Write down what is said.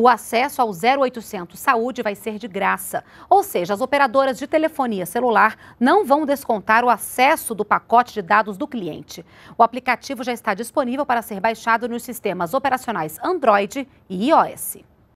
o acesso ao 0800 Saúde vai ser de graça. Ou seja, as operadoras de telefonia celular não vão descontar o acesso do pacote de dados do cliente. O aplicativo já está disponível para ser baixado nos sistemas operacionais Android e iOS.